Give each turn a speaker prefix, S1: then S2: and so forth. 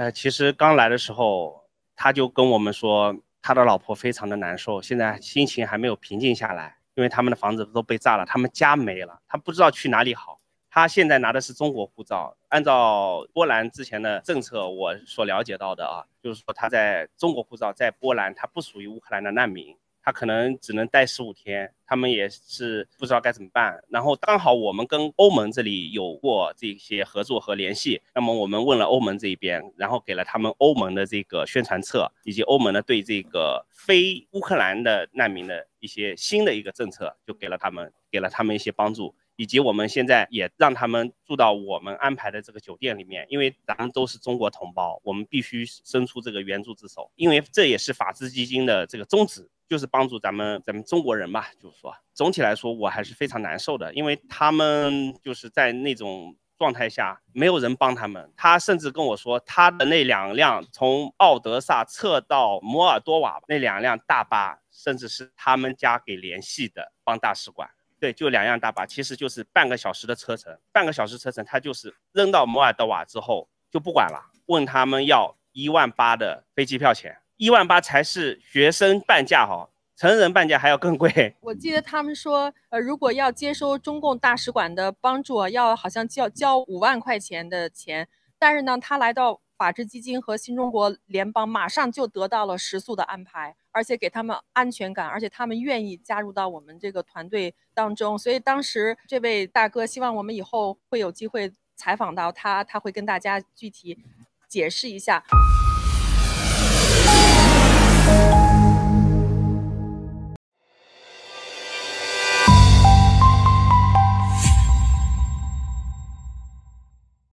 S1: 呃，其实刚来的时候，他就跟我们说，他的老婆非常的难受，现在心情还没有平静下来，因为他们的房子都被炸了，他们家没了，他不知道去哪里好。他现在拿的是中国护照，按照波兰之前的政策，我所了解到的啊，就是说他在中国护照在波兰，他不属于乌克兰的难民。他可能只能待十五天，他们也是不知道该怎么办。然后刚好我们跟欧盟这里有过这些合作和联系，那么我们问了欧盟这一边，然后给了他们欧盟的这个宣传册，以及欧盟的对这个非乌克兰的难民的一些新的一个政策，就给了他们，给了他们一些帮助，以及我们现在也让他们住到我们安排的这个酒店里面，因为咱们都是中国同胞，我们必须伸出这个援助之手，因为这也是法治基金的这个宗旨。就是帮助咱们咱们中国人吧，就是说，总体来说我还是非常难受的，因为他们就是在那种状态下，没有人帮他们。他甚至跟我说，他的那两辆从奥德萨撤到摩尔多瓦那两辆大巴，甚至是他们家给联系的帮大使馆。对，就两辆大巴，其实就是半个小时的车程，半个小时车程，他就是扔到摩尔多瓦之后就不管了，问他们要一万八的飞机票钱。一万八才是学生半价哈，成人半价还要更贵。
S2: 我记得他们说，呃，如果要接收中共大使馆的帮助，要好像交交五万块钱的钱。但是呢，他来到法治基金和新中国联邦，马上就得到了食宿的安排，而且给他们安全感，而且他们愿意加入到我们这个团队当中。所以当时这位大哥希望我们以后会有机会采访到他，他会跟大家具体解释一下。